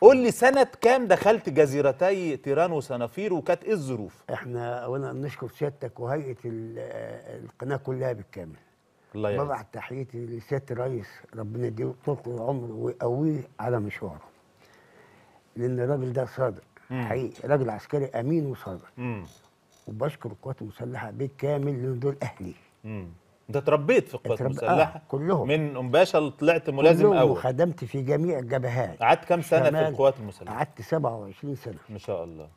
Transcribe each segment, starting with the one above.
قول لي سنة كام دخلت جزيرتي تيران وصنافير وكانت ايه الظروف؟ احنا اولا نشكر سيادتك وهيئة القناة كلها بالكامل الله يعني. ببعت تحيتي لسيادة الرئيس ربنا يديله طول العمر ويقويه على مشواره لأن الراجل ده صادق حقيقي راجل عسكري أمين وصادق وبشكر القوات المسلحة بالكامل لأن دول أهلي مم. انت تربيت في القوات المسلحه آه كلهم من امباشا باشا طلعت ملازم اول وخدمت في جميع الجبهات قعدت كام سنه في القوات المسلحه قعدت 27 سنه ما شاء الله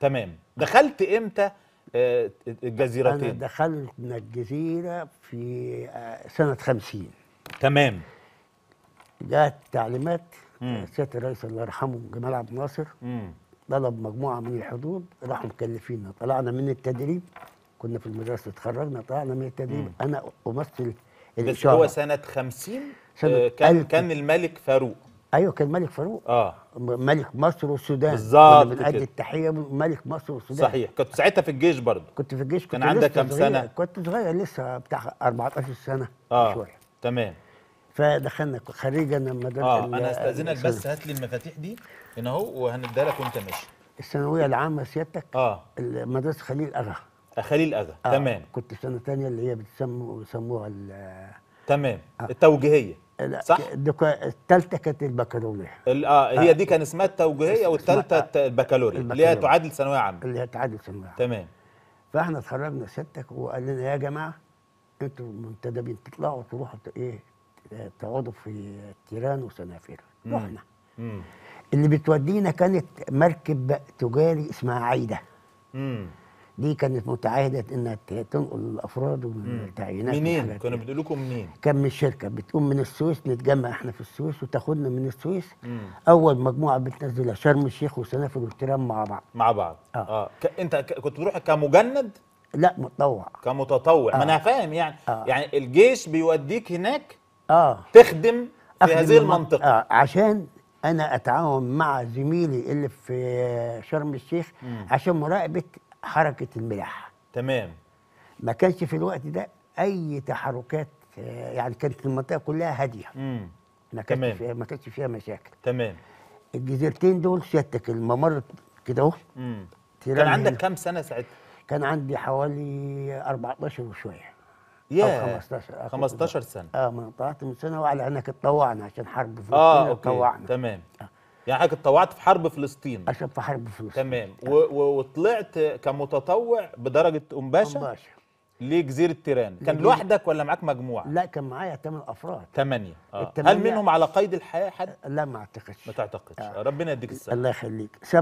تمام دخلت امتى آه، الجزيرتين انا دخلت من الجزيره في آه، سنه 50 تمام جاءت تعليمات سياده الرئيس الله يرحمه جمال عبد الناصر طلب مجموعه من الحدود راحوا مكلفينا طلعنا من التدريب كنا في المدرسه اتخرجنا طلعنا من التدريب انا امثل بس هو سنه 50 سنة آه، كان كان الملك فاروق ايوه كان الملك فاروق اه ملك مصر والسودان بالظبط بنأدي التحيه ملك مصر والسودان صحيح كنت ساعتها في الجيش برضه كنت في الجيش كنت كان عندك كام سنه؟ كنت صغير لسه بتاع 14 سنه اه شوية. تمام فدخلنا خريج آه، انا مدرسه اه انا استاذنك بس هات لي المفاتيح دي هنا اهو وهنديها لك وانت ماشي الثانويه العامه سيادتك اه مدرسه خليل اغا اخالي الاذى آه. تمام كنت سنه ثانيه اللي هي بتسموا يسموها تمام آه. التوجيهيه صح الثالثه كانت البكالوريا اه هي آه. دي كان اسمها التوجيهيه والثالثه آه. البكالوريا اللي هي تعادل ثانويه عامه اللي هي تعادل ثانويه عامه تمام فاحنا اتخرجنا سيادتك وقال لنا يا جماعه انتوا منتدبين تطلعوا تروحوا ايه تقعدوا في تيران وسنافير رحنا اللي بتودينا كانت مركب تجاري اسمها عايده امم دي كانت متعهدة انها تنقل الافراد والتعيينات منين؟ كانوا بتقول لكم منين؟ كان من الشركة بتقوم من السويس نتجمع احنا في السويس وتاخدنا من السويس مم. اول مجموعة بتنزلها شرم الشيخ وسنافر والترام مع بعض مع بعض اه, آه. ك... انت ك... كنت بتروح كمجند؟ لا متطوع كمتطوع آه. ما انا آه. فاهم يعني آه. يعني الجيش بيوديك هناك اه تخدم في هذه المنطقة آه. عشان انا اتعاون مع زميلي اللي في شرم الشيخ مم. عشان مراقبه حركه الملاحه تمام ما كانش في الوقت ده اي تحركات يعني كانت المنطقه كلها هاديه ما كانش فيها ما كانش فيها مشاكل تمام الجزيرتين دول سيادتك الممر كده اهو كان عندك كام سنه ساعتها؟ كان عندي حوالي 14 وشويه ياه yeah. 15 15 سنه اه من طلعت من سنه وعلى انك اتطوعنا عشان حرب فلسطين اه اوكي تمام يعني حضرتك اتطوعت في حرب فلسطين عشان في حرب فلسطين تمام وطلعت كمتطوع بدرجه ام باشا لجزيره تيران كان لوحدك ولا معاك مجموعه؟ لا كان معايا ثمان افراد ثمانيه آه. هل منهم على قيد الحياه حد؟ لا ما اعتقدش ما تعتقدش آه. ربنا يديك السلامه الله يخليك